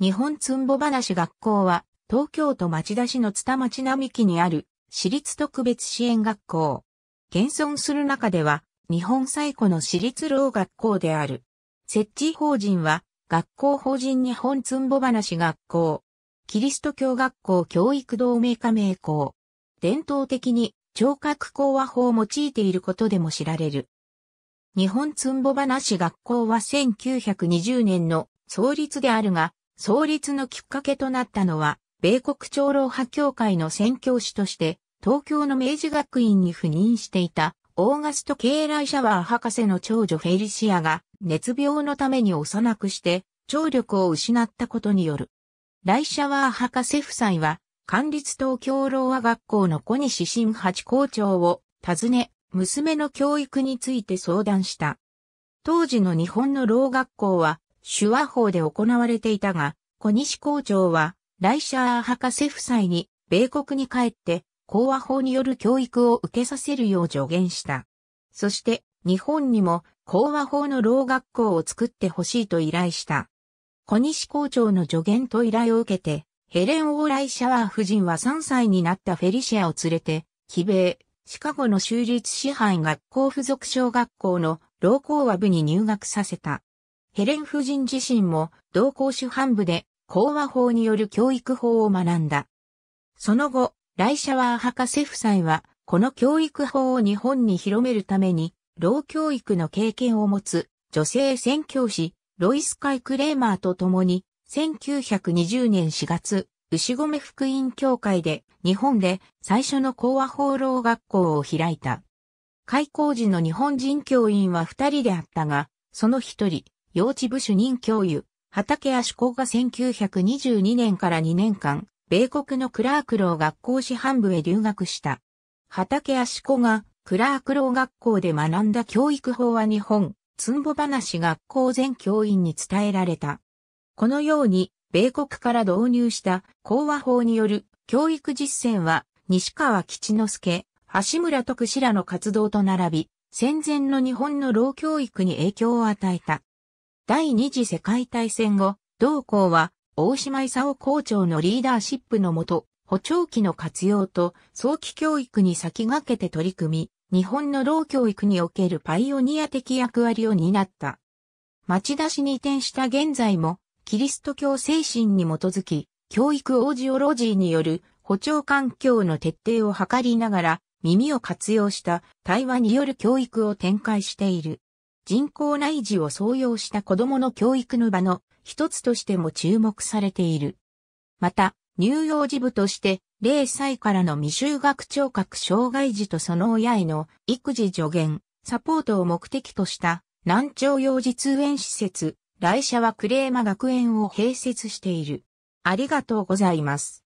日本つんぼ話学校は、東京都町田市の津田町並木にある、私立特別支援学校。現存する中では、日本最古の私立老学校である。設置法人は、学校法人日本つんぼ話学校。キリスト教学校教育同盟加盟校。伝統的に、聴覚講話法を用いていることでも知られる。日本つんぼ話学校は1920年の創立であるが、創立のきっかけとなったのは、米国長老派協会の宣教師として、東京の明治学院に赴任していた、オーガスト・ケーライ・シャワー博士の長女フェリシアが、熱病のために幼くして、聴力を失ったことによる。ライシャワー博士夫妻は、管立東京老和学校の小西新八校長を訪ね、娘の教育について相談した。当時の日本の老学校は、手話法で行われていたが、小西校長は、ライシャー博士夫妻に、米国に帰って、講和法による教育を受けさせるよう助言した。そして、日本にも、講和法の老学校を作ってほしいと依頼した。小西校長の助言と依頼を受けて、ヘレン・オーライ・シャワー夫人は3歳になったフェリシアを連れて、帰米、シカゴの州立支配学校附属小学校の老校和部に入学させた。ヘレン夫人自身も同行主犯部で講和法による教育法を学んだ。その後、ライシャワー博士夫妻は、この教育法を日本に広めるために、老教育の経験を持つ女性宣教師、ロイス・カイ・クレーマーと共に、1920年4月、牛込福音協会で日本で最初の講和法老学校を開いた。開校時の日本人教員は二人であったが、その一人、幼稚部主任教諭、畑足子が1922年から2年間、米国のクラークロー学校師範部へ留学した。畑足子がクラークロー学校で学んだ教育法は日本、つんぼ話学校全教員に伝えられた。このように、米国から導入した講和法による教育実践は、西川吉之助、橋村徳志らの活動と並び、戦前の日本の老教育に影響を与えた。第二次世界大戦後、同校は大島勲校長のリーダーシップのもと、補聴器の活用と早期教育に先駆けて取り組み、日本の老教育におけるパイオニア的役割を担った。町田市に移転した現在も、キリスト教精神に基づき、教育オージオロジーによる補聴環境の徹底を図りながら、耳を活用した対話による教育を展開している。人工内耳を創用した子供の教育の場の一つとしても注目されている。また、乳幼児部として、0歳からの未就学聴覚障害児とその親への育児助言、サポートを目的とした難聴幼児通園施設、来社はクレーマ学園を併設している。ありがとうございます。